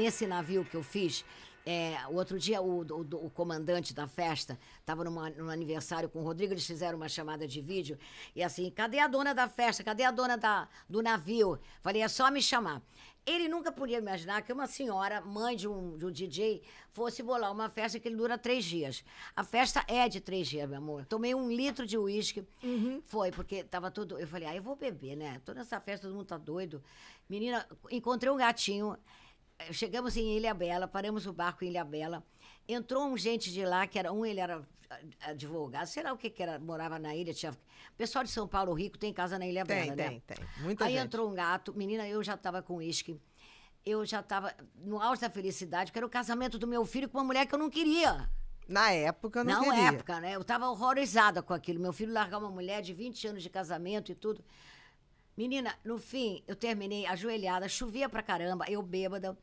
nesse navio que eu fiz, é, o outro dia o, o, o comandante da festa estava num aniversário com o Rodrigo, eles fizeram uma chamada de vídeo e assim, cadê a dona da festa? Cadê a dona da, do navio? Falei, é só me chamar. Ele nunca podia imaginar que uma senhora, mãe de um, de um DJ, fosse bolar uma festa que dura três dias. A festa é de três dias, meu amor. Tomei um litro de uísque. Uhum. Foi, porque estava tudo. Eu falei, ah, eu vou beber, né? Toda essa festa, todo mundo tá doido. Menina, encontrei um gatinho chegamos em Ilha Bela, paramos o barco em Ilha Bela. Entrou um gente de lá, que era um, ele era ah, advogado, sei lá o que que era, morava na ilha. Tinha... Pessoal de São Paulo Rico tem casa na Ilha Bela, né? Tem, tem, tem. Aí gente. entrou um gato, menina, eu já estava com uísque. Eu já estava no auge da felicidade, que era o casamento do meu filho com uma mulher que eu não queria. Na época, eu não Na queria. época, né? Eu estava horrorizada com aquilo. Meu filho largar uma mulher de 20 anos de casamento e tudo. Menina, no fim, eu terminei ajoelhada, chovia pra caramba, eu bêbada,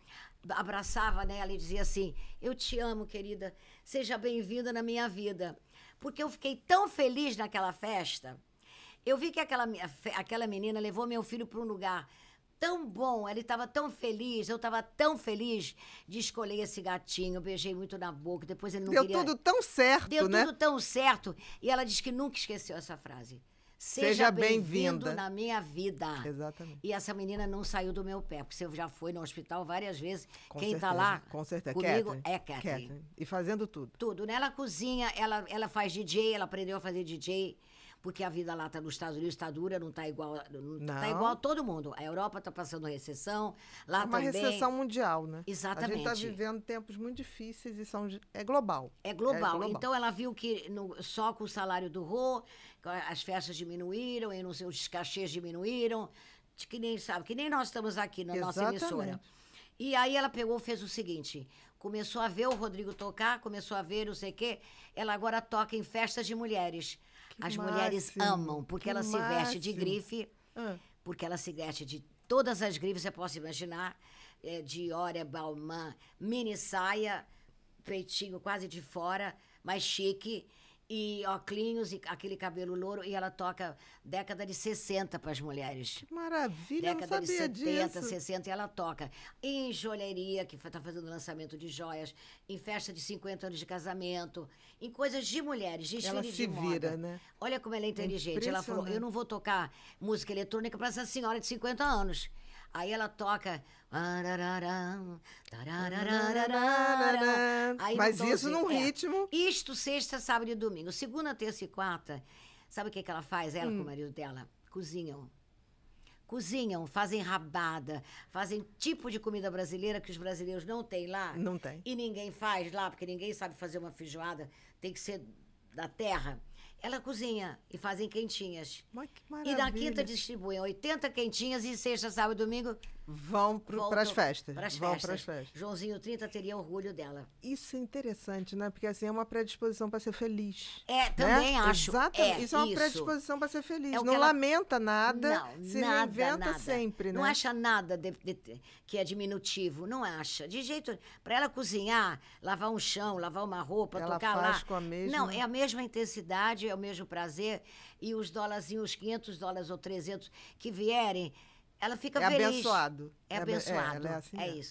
abraçava nela e dizia assim: Eu te amo, querida, seja bem-vinda na minha vida. Porque eu fiquei tão feliz naquela festa. Eu vi que aquela, aquela menina levou meu filho para um lugar tão bom, ele estava tão feliz, eu estava tão feliz de escolher esse gatinho. Eu beijei muito na boca, depois ele não Deu queria... tudo tão certo, Deu né? tudo tão certo. E ela disse que nunca esqueceu essa frase. Seja, Seja bem-vindo na minha vida. Exatamente. E essa menina não saiu do meu pé, porque você já foi no hospital várias vezes. Com Quem está lá com certeza. comigo Catherine. é Catherine. Catherine. E fazendo tudo. Tudo, né? Ela cozinha, ela, ela faz DJ, ela aprendeu a fazer DJ porque a vida lá está nos Estados Unidos está dura, não está igual, não, tá não. Tá igual a todo mundo. A Europa está passando recessão, lá é uma também. recessão mundial, né? Exatamente. A gente está vivendo tempos muito difíceis e são é global. É global. É global. Então ela viu que no, só com o salário do Rô, as festas diminuíram, e não sei, os cachês diminuíram, que nem sabe, que nem nós estamos aqui na Exatamente. nossa emissora. E aí ela pegou, fez o seguinte: começou a ver o Rodrigo tocar, começou a ver não sei o quê. Ela agora toca em festas de mulheres. Que As máximo, mulheres amam, porque ela máximo. se veste de grife, ah. porque ela se veste de todas as grifes que você possa imaginar. É, Diória, Balmain, mini saia, peitinho quase de fora, mais chique e óculos e aquele cabelo louro e ela toca década de 60 para as mulheres. Que maravilha, década de 70, disso. 60 e ela toca em joalheria que está fazendo lançamento de joias, em festa de 50 anos de casamento, em coisas de mulheres, de Ela se de vira, moda. né? Olha como ela é inteligente. Ela falou: "Eu não vou tocar música eletrônica para essa senhora de 50 anos". Aí ela toca. Aí Mas isso num é, ritmo. Isto sexta, sábado e domingo. Segunda, terça e quarta, sabe o que, que ela faz? Ela hum. com o hum. marido dela? Cozinham cozinham, fazem rabada, fazem tipo de comida brasileira que os brasileiros não têm lá. Não tem. E ninguém faz lá, porque ninguém sabe fazer uma feijoada, tem que ser da terra. Ela cozinha e fazem quentinhas. Mas que maravilha. E na quinta distribuem 80 quentinhas e sexta, sábado e domingo. Vão para as festas. Pras festas. festas. Joãozinho 30 teria orgulho dela. Isso é interessante, né? Porque assim é uma predisposição para ser feliz. É, né? também né? acho. Exatamente. É, isso é uma isso. predisposição para ser feliz. É não ela... lamenta nada, não, se nada, reinventa nada. sempre, né? Não acha nada de, de, de, que é diminutivo. Não acha. De jeito. Para ela cozinhar, lavar um chão, lavar uma roupa, ela tocar faz lá. Com a mesma... Não, é a mesma intensidade é o mesmo prazer e os dólarzinhos, 500 dólares ou 300 que vierem, ela fica é feliz. Abençoado. É, é, é, é abençoado. É, assim é isso.